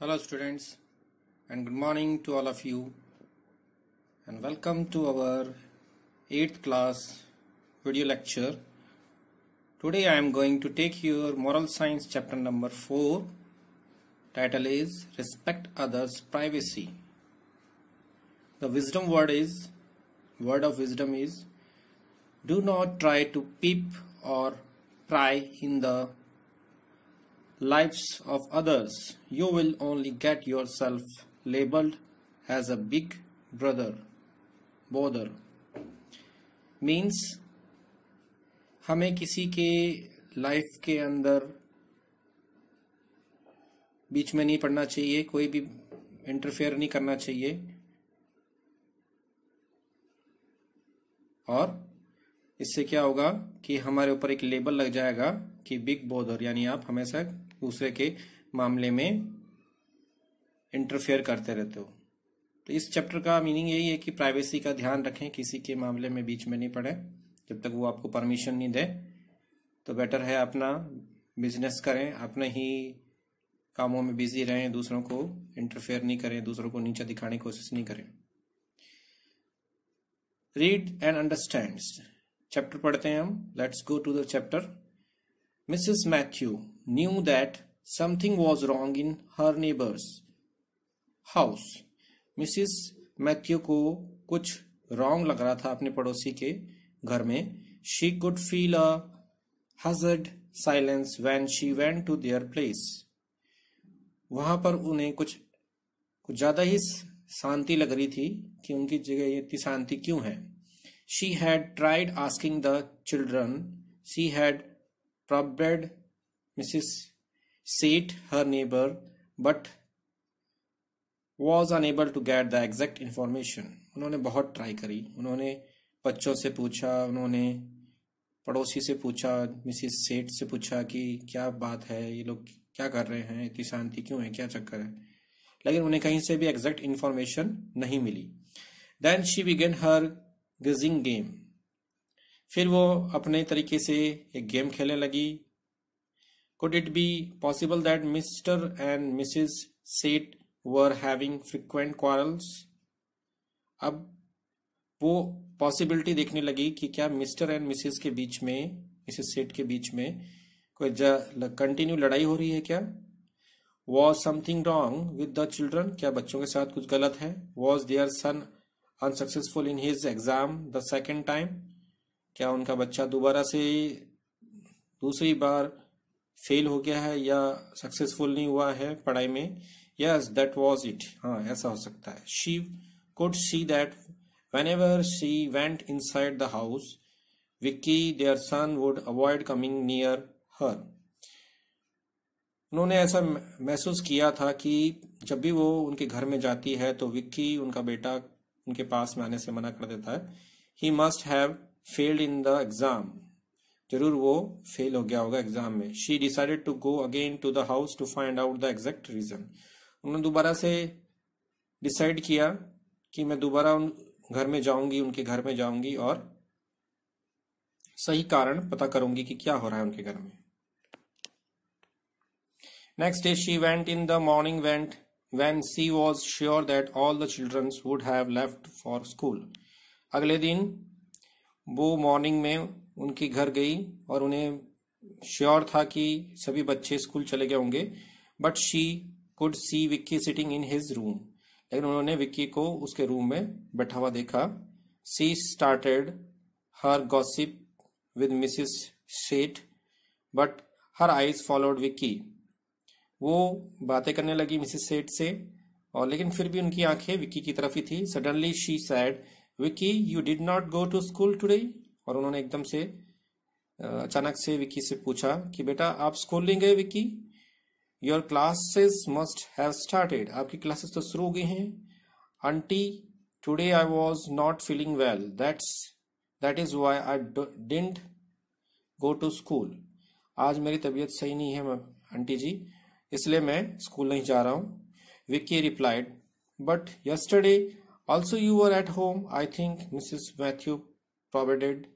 Hello students and good morning to all of you and welcome to our 8th class video lecture Today I am going to take your moral science chapter number 4. Title is Respect Others Privacy. The wisdom word is word of wisdom is do not try to peep or pry in the lives of others. You will only get yourself labeled as a big brother bother means हमें किसी के life के अंदर बीच में नहीं पड़ना चाहिए कोई भी इंटरफेयर नहीं करना चाहिए और इससे क्या होगा कि हमारे ऊपर एक लेबल लग जाएगा कि बिग बोधर यानी आप हमेशा दूसरे के मामले में इंटरफेयर करते रहते हो तो इस चैप्टर का मीनिंग यही है कि प्राइवेसी का ध्यान रखें किसी के मामले में बीच में नहीं पड़े जब तक वो आपको परमिशन नहीं दे तो बेटर है अपना बिजनेस करें अपने ही कामों में बिजी रहें दूसरों को इंटरफेयर नहीं करें दूसरों को नीचे दिखाने की कोशिश नहीं करें रीड एंड अंडरस्टैंड चैप्टर पढ़ते हैं हम let's go to the chapter Mrs Matthew knew that something was wrong in her neighbour's house Mrs Matthew को कुछ रॉन्ग लग रहा था अपने पड़ोसी के घर में she could feel a hushed silence when she went to their place वहां पर उन्हें कुछ कुछ ज्यादा ही शांति लग रही थी कि उनकी जगह इतनी शांति क्यों है she had tried asking the children she had probed Mrs Seth her neighbour but was unable to get the exact information उन्होंने बहुत ट्राई करी उन्होंने बच्चों से पूछा उन्होंने पड़ोसी से पूछा मिसिस सेठ से पूछा कि क्या बात है ये लोग क्या कर रहे हैं इतनी शांति क्यों है क्या चक्कर है लेकिन उन्हें कहीं से भी एग्जैक्ट इन्फॉर्मेशन नहीं मिली then she began her guessing game फिर वो अपने तरीके से एक गेम खेलने लगी could it be possible that Mr and Mrs Seth were having frequent quarrels अब वो पॉसिबिलिटी देखने लगी कि क्या मिस्टर एंड मिसेस के बीच में मिसेस सेठ के बीच में कोई कंटिन्यू लड़ाई हो रही है क्या was something wrong with the children क्या बच्चों के साथ कुछ गलत है was their son unsuccessful in his exam the second time क्या उनका बच्चा दोबारा से दूसरी बार फेल हो गया है या सक्सेसफुल नहीं हुआ है पढ़ाई में यस दैट वॉज इट हाँ ऐसा हो सकता है she could see that Whenever she went inside the house, vicky their son would avoid coming near her उन्होंने ऐसा महसूस किया था कि जब भी वो उनके घर में जाती है तो विक्की उनका बेटा उनके पास में आने से मना कर देता है he must have failed in the exam जरूर वो फेल हो गया होगा एग्जाम में she decided to go again to the house to find out the exact reason उन्होंने दोबारा से डिसाइड किया कि मैं दोबारा घर में जाऊंगी उनके घर में जाऊंगी और सही कारण पता करूंगी कि क्या हो रहा है उनके घर में next day she went in the morning went when she was sure that all the childrens would have left for school अगले दिन वो मॉर्निंग में उनके घर गई और उन्हें श्योर था कि सभी बच्चे स्कूल चले गए होंगे but she could see Vicky sitting in his room लेकिन उन्होंने विक्की को उसके रूम में बैठा हुआ देखा she started her gossip with Mrs Sheth but her eyes followed Vicky वो बातें करने लगी मिसिस सेठ से और लेकिन फिर भी उनकी आंखें विक्की की तरफ ही थी suddenly she said Vicky you did not go to school today और उन्होंने एकदम से अचानक से विक्की से पूछा कि बेटा आप स्कूल नहीं गए Vicky your classes must have started आपकी क्लासेस तो शुरू हो गई हैं aunty today I was not feeling well that's that is why I didn't go to school आज मेरी तबीयत सही नहीं है आंटी जी इसलिए मैं स्कूल नहीं जा रहा हूँ Vicky replied but yesterday also you are at home I think Mrs Matthew provided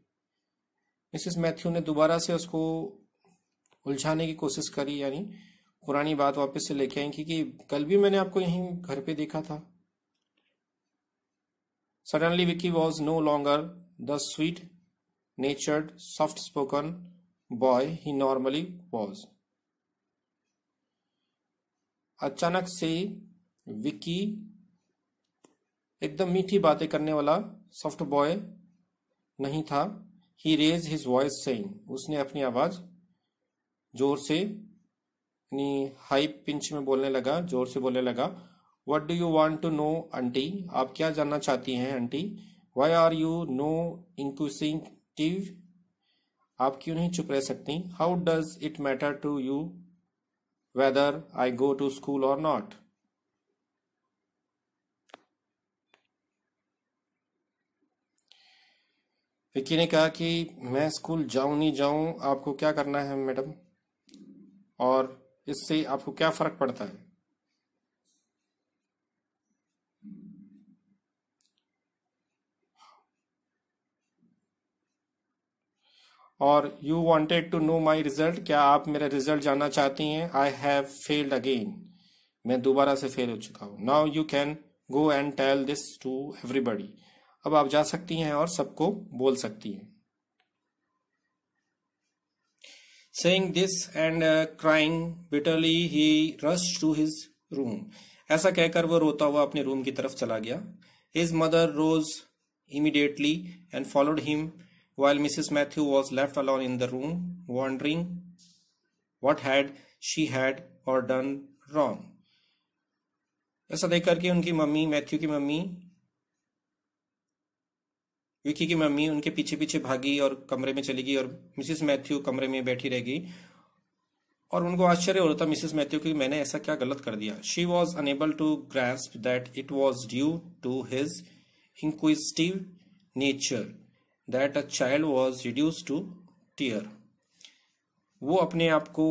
Mrs Matthew ने दोबारा से उसको उलझाने की कोशिश करी यानी पुरानी बात वापस से लेके आई क्योंकि कल भी मैंने आपको यहीं घर पे देखा था suddenly Vicky was no longer the sweet natured soft spoken boy he normally was अचानक से विक्की एकदम मीठी बातें करने वाला सॉफ्ट बॉय नहीं था he raise his voice saying उसने अपनी आवाज जोर से अपनी हाई पिंच में बोलने लगा जोर से बोलने लगा what do you want to know aunty आप क्या जानना चाहती हैं aunty why are you no inquisitive आप क्यों नहीं चुप रह सकती how does it matter to you whether I go to school और नॉट विक्की ने कहा कि मैं स्कूल जाऊं नहीं जाऊं आपको क्या करना है मैडम और इससे आपको क्या फर्क पड़ता है और you wanted to know my result क्या आप मेरा रिजल्ट जानना चाहती हैं आई हैव फेल्ड अगेन मैं दोबारा से फेल हो चुका हूं now you can go and tell this to everybody अब आप जा सकती हैं और सबको बोल सकती हैं saying this and uh, crying bitterly he rushed to his room ऐसा कहकर वो रोता हुआ अपने रूम की तरफ चला गया his mother rose immediately and followed him while mrs Matthew was left alone in the room wondering what had she had or done wrong ऐसा देख करके उनकी मम्मी मैथ्यू की मम्मी विकी की मम्मी उनके पीछे पीछे भागी और कमरे में चली गई और मिसिस मैथ्यू कमरे में बैठी रह गई और उनको आश्चर्य हो रहा था मिसिस मैथ्यू की मैंने ऐसा क्या गलत कर दिया she was unable to grasp that it was due to his inquisitive nature that a child was reduce to tear वो अपने आप को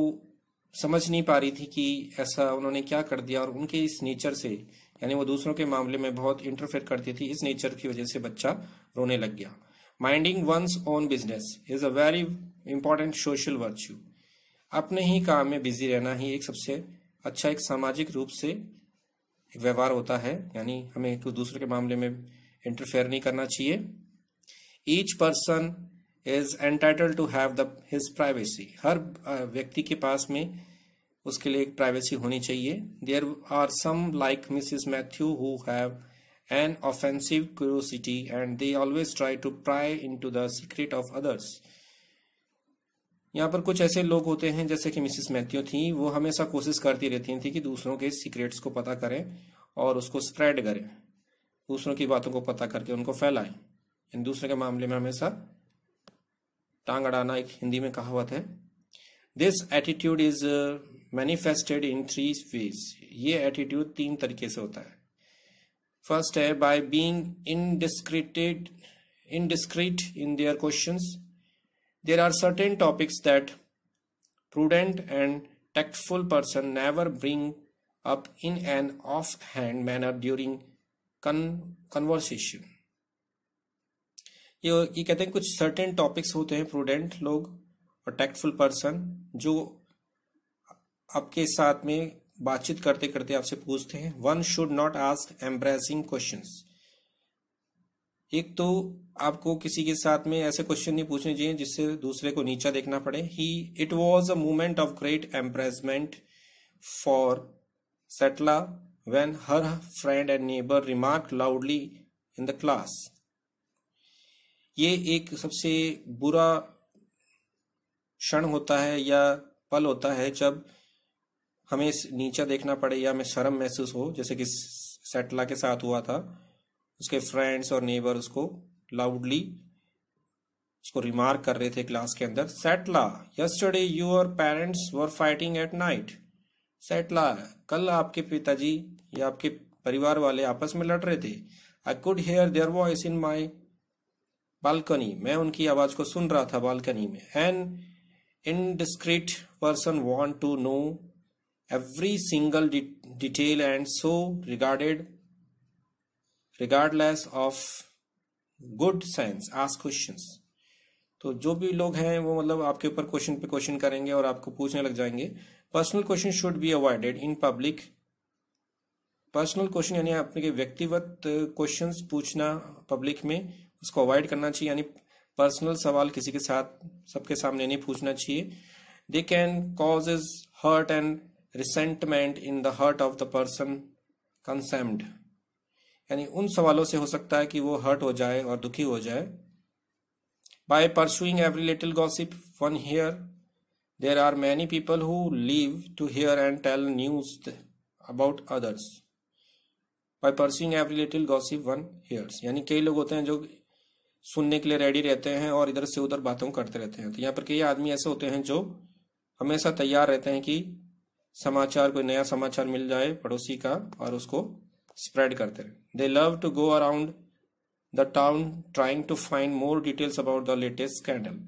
समझ नहीं पा रही थी कि ऐसा उन्होंने क्या कर दिया और उनके इस नेचर से यानी वो दूसरों के मामले में बहुत इंटरफेयर करती थी इस नेचर की वजह से बच्चा रोने लग गया minding one's own business is a very important social virtue अपने ही काम में बिजी रहना ही एक सबसे अच्छा एक सामाजिक रूप से एक व्यवहार होता है यानी हमें एक तो दूसरे के मामले में इंटरफेयर नहीं करना चाहिए each person is entitle to have the his privacy हर व्यक्ति के पास में उसके लिए एक प्राइवेसी होनी चाहिए there are some like Mrs Matthew who have an offensive curiosity and they always try to pry into the secret of others यहाँ पर कुछ ऐसे लोग होते हैं जैसे कि मिसिस मैथ्यू थी वो हमेशा कोशिश करती रहती थी कि दूसरों के सीक्रेट्स को पता करें और उसको स्प्रेड करें दूसरों की बातों को पता करके उनको फैलाएं इन दूसरे के मामले में हमेशा टांग अड़ाना एक हिंदी में कहावत है this attitude is manifested in three ways ये एटीट्यूड तीन तरीके से होता है फर्स्ट है by being indiscreted indiscreet in their questions there are certain topics that prudent and tactful person never bring up in an offhand manner during conversation ये कहते हैं कुछ सर्टेन टॉपिक्स होते हैं प्रूडेंट लोग और टैक्टफुल पर्सन जो आपके साथ में बातचीत करते करते आपसे पूछते हैं one should not ask embarrassing question एक तो आपको किसी के साथ में ऐसे क्वेश्चन नहीं पूछने चाहिए जिससे दूसरे को नीचा देखना पड़े ही it was a moment of great embarrassment for सेटला when her friend and neighbour remark loudly in the class ये एक सबसे बुरा क्षण होता है या पल होता है जब हमें नीचा देखना पड़े या हमें शर्म महसूस हो जैसे कि सेटला के साथ हुआ था उसके फ्रेंड्स और नेबर उसको लाउडली उसको रिमार्क कर रहे थे क्लास के अंदर सेटला yesterday your parents were fighting at night सेटला कल आपके पिताजी या आपके परिवार वाले आपस में लड़ रहे थे I could hear their voice in my balcony मैं उनकी आवाज को सुन रहा था बालकनी में an indiscreet person want to know every single de detail and so regarded regardless of good sense ask questions तो जो भी लोग हैं वो मतलब आपके ऊपर क्वेश्चन पे क्वेश्चन करेंगे और आपको पूछने लग जाएंगे personal question should be avoided in public personal question यानी आपके के व्यक्तिगत क्वेश्चंस पूछना पब्लिक में उसको अवॉइड करना चाहिए यानी पर्सनल सवाल किसी के साथ सबके सामने नहीं पूछना चाहिए they can causes hurt and resentment in the heart of the person concerned यानी उन सवालों से हो सकता है कि वो हर्ट हो जाए और दुखी हो जाए by pursuing every little gossip one hear there are many people who leave to hear and tell news about others by pursuing every little gossip one hears यानी कई लोग होते हैं जो सुनने के लिए रेडी रहते हैं और इधर से उधर बातों करते रहते हैं तो यहाँ पर कई आदमी ऐसे होते हैं जो हमेशा तैयार रहते हैं कि समाचार कोई नया समाचार मिल जाए पड़ोसी का और उसको स्प्रेड करते रहे they love to go around the town trying to find more details about the latest scandal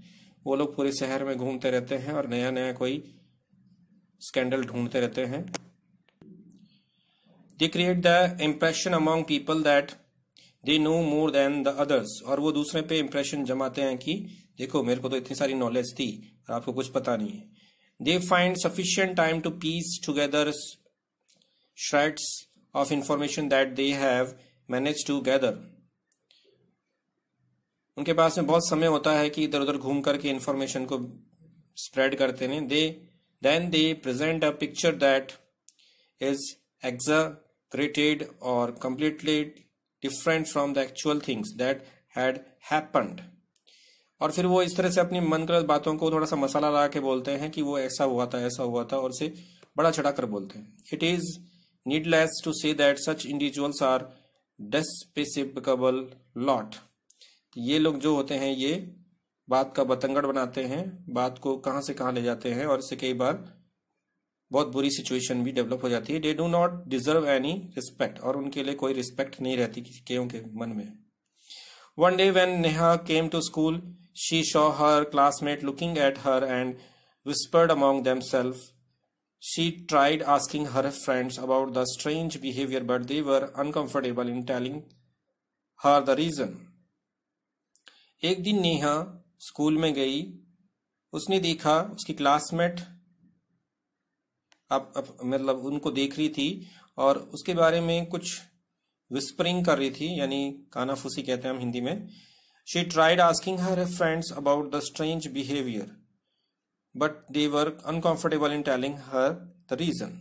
वो लोग पूरे शहर में घूमते रहते हैं और नया नया कोई स्कैंडल ढूंढते रहते हैं they create the impression among people that they know more than the others और वो दूसरे पे इम्प्रेशन जमाते हैं कि देखो मेरे को तो इतनी सारी नॉलेज थी और आपको कुछ पता नहीं है They find sufficient time to piece together shreds of information that they have managed to gather. उनके पास में बहुत समय होता है कि इधर उधर घूम करके इंफॉर्मेशन को स्प्रेड करते हैं they then they present a picture that is exaggerated or completely different from the actual things that had happened और फिर वो इस तरह से अपनी मन गलत बातों को थोड़ा सा मसाला लगा के बोलते हैं कि वो ऐसा हुआ था ऐसा हुआ था और उसे बड़ा चढ़ा कर बोलते हैं it is needless to say that such individuals are despicable lot ये लोग जो होते हैं ये बात का बतंगड़ बनाते हैं बात को कहां से कहां ले जाते हैं और इससे कई बार बहुत बुरी सिचुएशन भी डेवलप हो जाती है they do not deserve any respect और उनके लिए कोई रिस्पेक्ट नहीं रहती के मन में one day when Neha came to school She saw her classmate looking at her and whispered among themselves. She tried asking her friends about the strange behavior, but they were uncomfortable in telling her the reason. ek din neha school mein gayi usne dekha uski classmate अब, अब मतलब उनको देख रही थी और उसके बारे में कुछ विस्परिंग कर रही थी यानी कानाफूसी कहते हैं हम हिंदी में She tried asking her friends about the strange behavior, but they were uncomfortable in telling her the reason.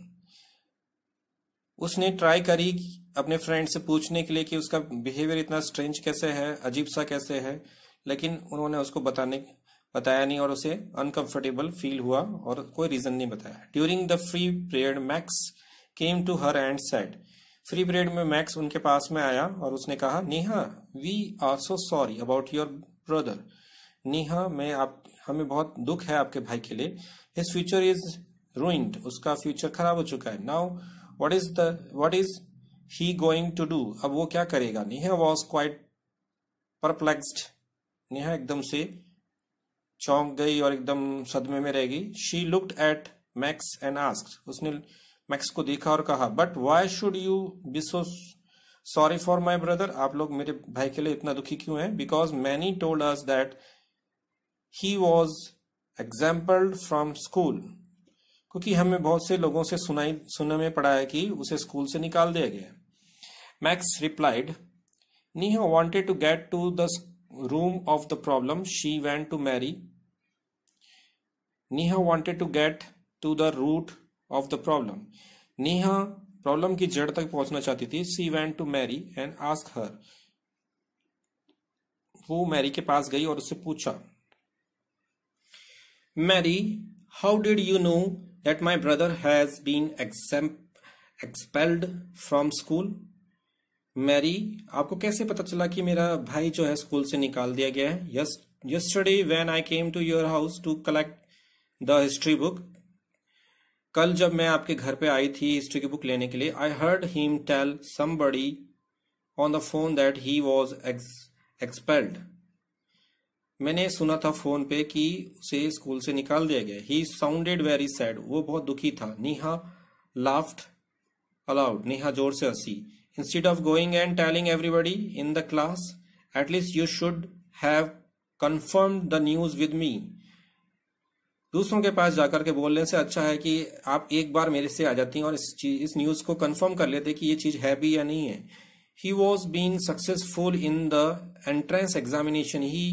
उसने ट्राई करी अपने फ्रेंड से पूछने के लिए कि उसका बिहेवियर इतना स्ट्रेंज कैसे है अजीब सा कैसे है लेकिन उन्होंने उसको बताने बताया नहीं और उसे अनकंफर्टेबल फील हुआ और कोई रीजन नहीं बताया during the free period Max came to her and said free period में मैक्स उनके पास में आया और उसने कहा Neha we are so sorry about your brother Neha मैं आप हमें बहुत दुख है आपके भाई के लिए हिज फ्यूचर इज रूइंड उसका फ्यूचर खराब हो चुका है now what is the what is he going to do अब वो क्या करेगा Neha was quite perplexed Neha एकदम से चौंक गई और एकदम सदमे में रह गई she looked at Max and ask उसने मैक्स को देखा और कहा but why should you be so sorry for my brother आप लोग मेरे भाई के लिए इतना दुखी क्यों है because Mary told us that he was expelled from school क्योंकि हमें बहुत से लोगों से सुनाई सुनने में पड़ा है कि उसे स्कूल से निकाल दिया गया Max replied Neha wanted to get to the root of the problem she went to Mary Neha wanted to get to the root of the problem Neha problem की जड़ तक पहुंचना चाहती थी she went to Mary and ask her वो Mary के पास गई और उससे पूछा Mary how did you know that my brother has been expelled from school Mary आपको कैसे पता चला कि मेरा भाई जो है स्कूल से निकाल दिया गया है yesterday when I came to your house to collect the history book कल जब मैं आपके घर पे आई थी हिस्ट्री की बुक लेने के लिए I heard him tell somebody on the phone that he was expelled मैंने सुना था फोन पे कि उसे स्कूल से निकाल दिया गया ही साउंडेड वेरी सैड वो बहुत दुखी था नेहा लाफ्ट अलाउड नेहा जोर से हंसी instead of going and telling everybody in the class at least you should have confirm the news with me दूसरों के पास जाकर के बोलने से अच्छा है कि आप एक बार मेरे से आ जाती हैं और इस चीज इस न्यूज को कंफर्म कर लेते कि ये चीज है भी या नहीं है he was been successful in the entrance examination he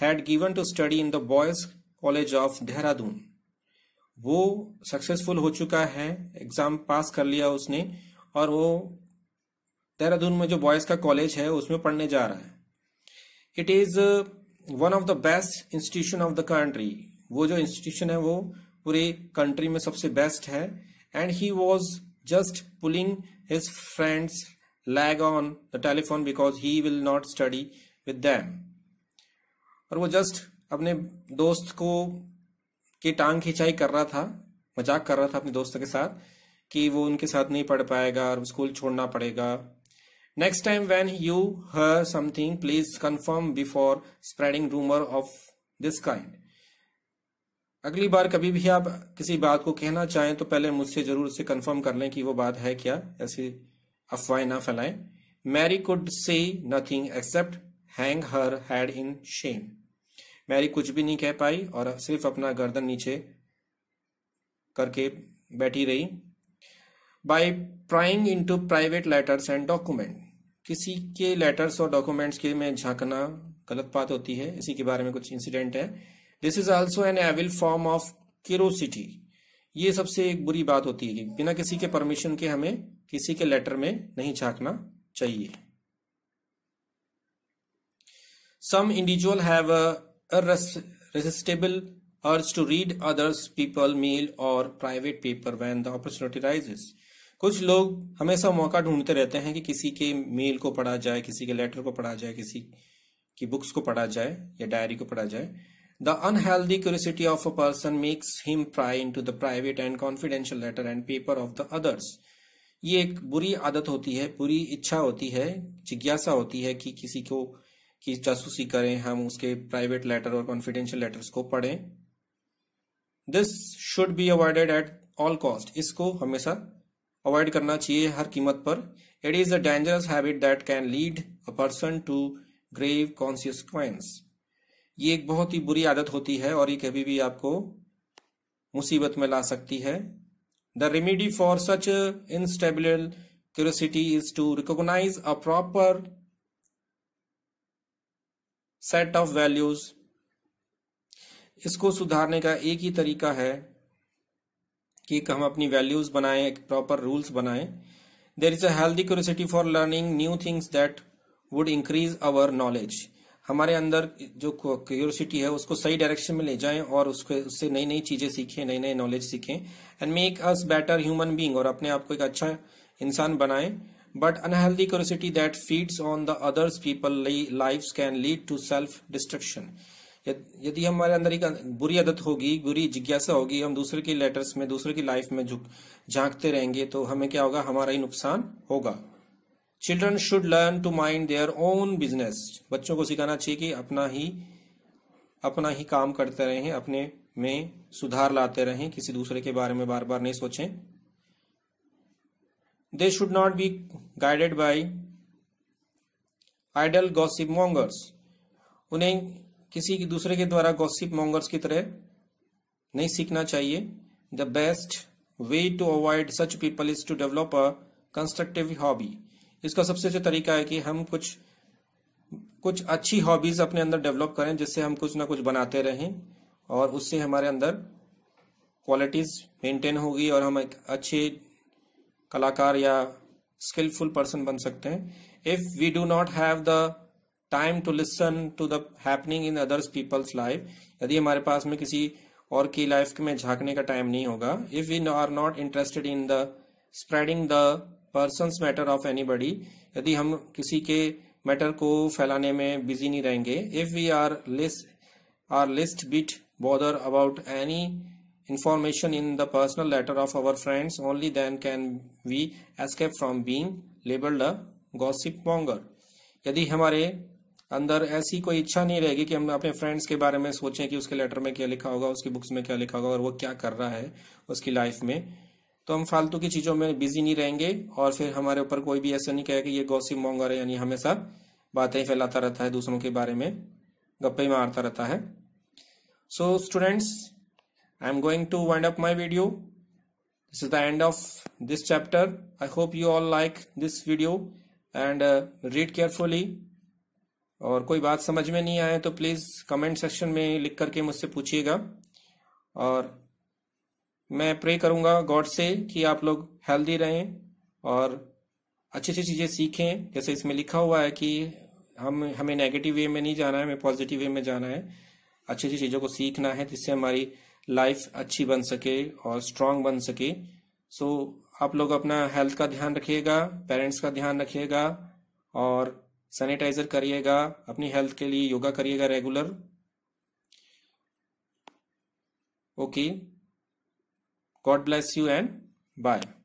had given to study in the boys college of Dehradun वो सक्सेसफुल हो चुका है एग्जाम पास कर लिया उसने और वो देहरादून में जो बॉयज का कॉलेज है उसमें पढ़ने जा रहा है it is one of the best institution of the country वो जो इंस्टीट्यूशन है वो पूरे कंट्री में सबसे बेस्ट है and he was just pulling his friends leg on the telephone because he will not study with them और वो जस्ट अपने दोस्त को की टांग खिंचाई कर रहा था मजाक कर रहा था अपने दोस्तों के साथ कि वो उनके साथ नहीं पढ़ पाएगा और स्कूल छोड़ना पड़ेगा next time when you hear something please confirm before spreading rumour of this kind अगली बार कभी भी आप किसी बात को कहना चाहें तो पहले मुझसे जरूर से कंफर्म कर लें कि वो बात है क्या ऐसी अफवाहें ना फैलाएं Mary could say nothing except hang her head in shame Mary कुछ भी नहीं कह पाई और सिर्फ अपना गर्दन नीचे करके बैठी रही by prying into private letters and document किसी के लेटर्स और डॉक्यूमेंट्स के में झांकना गलत बात होती है इसी के बारे में कुछ इंसिडेंट है this is also an evil form of curiosity ये सबसे एक बुरी बात होती है कि बिना किसी के परमिशन के हमें किसी के लेटर में नहीं झांकना चाहिए some individual have resistible urge to read others people mail और private paper when the opportunity arises कुछ लोग हमेशा मौका ढूंढते रहते हैं कि किसी के मेल को पढ़ा जाए किसी के लेटर को पढ़ा जाए किसी की बुक्स को पढ़ा जाए या डायरी को पढ़ा जाए The unhealthy curiosity of a person makes him pry into the private and confidential letter and paper of the others. ये एक बुरी आदत होती है बुरी इच्छा होती है जिज्ञासा होती है कि किसी को कि जासूसी करें हम उसके प्राइवेट लेटर और कॉन्फिडेंशियल लेटर्स को पढ़ें this should be avoided at all cost इसको हमेशा अवॉइड करना चाहिए हर कीमत पर it is a dangerous habit that can lead a person to grave consequences ये एक बहुत ही बुरी आदत होती है और ये कभी भी आपको मुसीबत में ला सकती है the remedy for such instable curiosity is to recognise a proper set of values इसको सुधारने का एक ही तरीका है कि हम अपनी वैल्यूज बनाए एक प्रॉपर रूल्स बनाए there is a healthy curiosity for learning new things that would increase our knowledge हमारे अंदर जो क्यूरोसिटी है उसको सही डायरेक्शन में ले जाएं और उसको उससे नई नई चीजें सीखें नए नए नॉलेज सीखें and make us better human being और अपने आप को एक अच्छा इंसान बनाएं but unhealthy curiosity that feeds on the others people life can lead to self destruction यदि हमारे अंदर एक बुरी आदत होगी बुरी जिज्ञासा होगी हम दूसरे के लेटर्स में दूसरे की लाइफ में झांकते रहेंगे तो हमें क्या होगा हमारा ही नुकसान होगा children should learn to mind their own business बच्चों को सिखाना चाहिए कि अपना ही अपना ही काम करते रहें अपने में सुधार लाते रहें किसी दूसरे के बारे में बार बार नहीं सोचें they should not be guided by idle gossip mongers उन्हें किसी के दूसरे के द्वारा गॉसिप मोंगर्स की तरह नहीं सीखना चाहिए the best way to avoid such people is to develop a constructive hobby इसका सबसे अच्छा तरीका है कि हम कुछ कुछ अच्छी हॉबीज अपने अंदर डेवलप करें जिससे हम कुछ ना कुछ बनाते रहें और उससे हमारे अंदर क्वालिटीज मेंटेन होगी और हम एक अच्छे कलाकार या स्किलफुल पर्सन बन सकते हैं if we do not have the time to listen to the happening in others people's life यदि हमारे पास में किसी और की लाइफ में झांकने का टाइम नहीं होगा if we are not interested in the spreading the person matter of buddy यदि हम किसी के मैटर को फैलाने में बिजी नहीं रहेंगे if we are least are least bit bothered about any information in the personal letter of our friends only then can we escape from being labelled a gossip monger यदि हमारे अंदर ऐसी कोई इच्छा नहीं रहेगी कि हम अपने फ्रेंड्स के बारे में सोचें कि उसके लेटर में क्या लिखा होगा उसकी बुक्स में क्या लिखा होगा और वो क्या कर रहा है उसकी लाइफ में तो हम फालतू की चीज़ों में बिजी नहीं रहेंगे और फिर हमारे ऊपर कोई भी ऐसा नहीं कहेगा ये गौसिम मोंगर है यानी हमेशा बातें फैलाता रहता है दूसरों के बारे में गप्पे मारता रहता है so students I am going to wind up my video this is the end of this chapter I hope you all like this video and read carefully और कोई बात समझ में नहीं आए तो प्लीज़ कमेंट सेक्शन में लिख करके मुझसे पूछिएगा और मैं प्रे करूंगा गॉड से कि आप लोग हेल्दी रहें और अच्छी अच्छी चीज़ें सीखें जैसे इसमें लिखा हुआ है कि हम हमें नेगेटिव वे में नहीं जाना है हमें पॉजिटिव वे में जाना है अच्छी अच्छी चीज़ों को सीखना है जिससे हमारी लाइफ अच्छी बन सके और स्ट्रांग बन सके सो आप लोग अपना हेल्थ का ध्यान रखिएगा पेरेंट्स का ध्यान रखिएगा और सैनिटाइजर करिएगा अपनी हेल्थ के लिए योगा करिएगा regular okay okay. God bless you and bye.